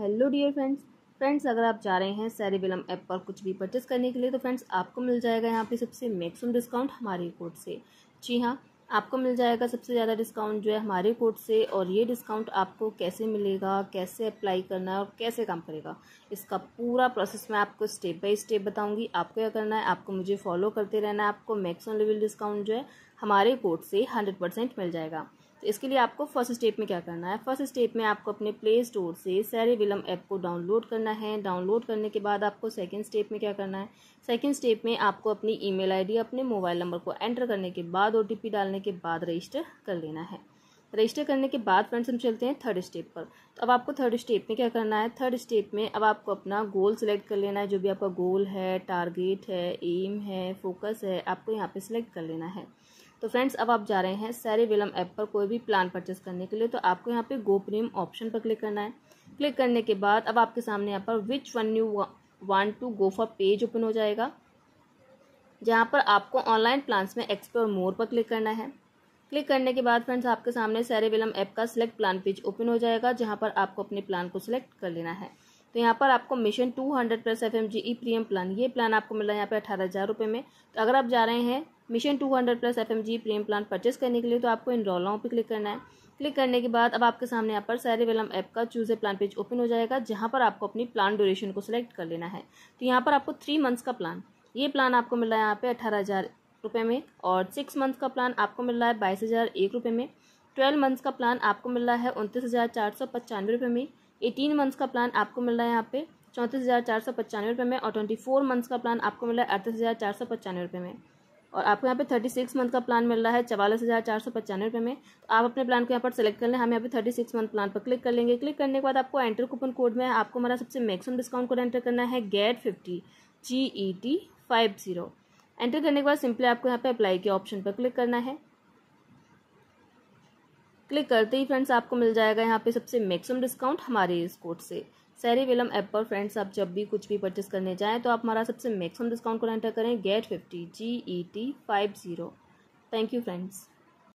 hello dear friends friends अगर आप जा रहे हैं सैरीबिलम ऐप पर कुछ भी परचेस करने के लिए तो फ्रेंड्स आपको मिल जाएगा यहाँ पे सबसे मैक्सिमम डिस्काउंट हमारे कोड से जी हाँ आपको मिल जाएगा सबसे ज़्यादा डिस्काउंट जो है हमारे कोड से और ये डिस्काउंट आपको कैसे मिलेगा कैसे अप्लाई करना है और कैसे काम करेगा इसका पूरा प्रोसेस मैं आपको स्टेप बाई स्टेप बताऊँगी आपको क्या करना है आपको मुझे फॉलो करते रहना है आपको मैक्सिमम लेवल डिस्काउंट जो है हमारे कोड से हंड्रेड परसेंट मिल जाएगा तो इसके लिए आपको फर्स्ट स्टेप में क्या करना है फर्स्ट स्टेप में आपको अपने प्ले स्टोर से विलम ऐप को डाउनलोड करना है डाउनलोड करने के बाद आपको सेकेंड स्टेप में क्या करना है सेकेंड स्टेप में आपको अपनी ईमेल आईडी अपने मोबाइल नंबर को एंटर करने के बाद ओ डालने के बाद रजिस्टर कर लेना है रजिस्टर करने के बाद फ्रेंड्स हम चलते हैं थर्ड स्टेप पर तो अब आपको थर्ड स्टेप में क्या करना है थर्ड स्टेप में अब आपको अपना गोल सेलेक्ट कर लेना है जो भी आपका गोल है टारगेट है एम है फोकस है आपको यहाँ पे सिलेक्ट कर लेना है तो फ्रेंड्स अब आप जा रहे हैं सैरे विलम ऐप पर कोई भी प्लान परचेस करने के लिए तो आपको यहाँ पे गो प्रीम ऑप्शन पर क्लिक करना है क्लिक करने के बाद अब आपके सामने यहाँ पर which one you want to go for page open हो जाएगा जहाँ पर आपको ऑनलाइन प्लान्स में एक्सप्लोर मोर पर क्लिक करना है क्लिक करने के बाद फ्रेंड्स आपके सामने विलम ऐप का सिलेक्ट प्लान पेज ओपन हो जाएगा जहाँ पर आपको अपने प्लान को सिलेक्ट कर लेना है तो यहाँ पर आपको mission two hundred plus F M G E premium plan ये प्लान आपको मिला है यहाँ पर अठारह हज़ार रुपये में तो अगर आप जा रहे हैं mission two hundred plus F M G premium plan purchase करने के लिए तो आपको इन रोल पर क्लिक करना है क्लिक करने के बाद अब आपके सामने यहाँ पर सारे वेलम ऐप का choose a plan page open हो जाएगा जहाँ पर आपको अपनी प्लान ड्यूरेशन को सिलेक्ट कर लेना है तो यहाँ पर आपको थ्री मंथ्स का प्लान ये प्लान आपको मिल रहा है यहाँ पे अठारह हज़ार रुपये में और सिक्स मंथ का प्लान आपको मिल रहा है बाईस हज़ार एक रुपये में ट्वेल्व मंथ्स का प्लान आपको मिल रहा है उनतीस हज़ार चार सौ पचानवे रुपये में एटीन मंथ्स का प्लान आपको मिल रहा है यहाँ पे चौंतीस हज़ार चार सौ पचानवे रुपये में और ट्वेंटी फोर मंथ्स का प्लान आपको मिल रहा है अड़तीस हज़ार चार सौ पचानवे रुपये में और आपको यहाँ पे थर्टी सिक्स मंथ का प्लान मिल रहा है चवालीस हज़ार चार सौ पचानवे रुपये में तो आप अपने प्लान को यहाँ पर सेलेक्ट कर लें हम यहाँ पे थर्टी सिक्स मंथ प्लान पर क्लिक कर लेंगे क्लिक करने के बाद आपको एंटर कूपन कोड में आपको हमारा सबसे मैक्सिमम डिस्काउंट कोड एंटर करना है get fifty G E T five zero enter करने के बाद सिंपली आपको यहाँ पे अप्लाई के ऑप्शन पर क्लिक करना है क्लिक करते ही फ्रेंड्स आपको मिल जाएगा यहाँ पे सबसे मैक्सिमम डिस्काउंट हमारे इस कोड से सैरी विलम ऐप पर फ्रेंड्स आप जब भी कुछ भी परचेस करने जाएँ तो आप हमारा सबसे मैक्सिमम डिस्काउंट को एंटर करें get fifty G E T five zero thank you friends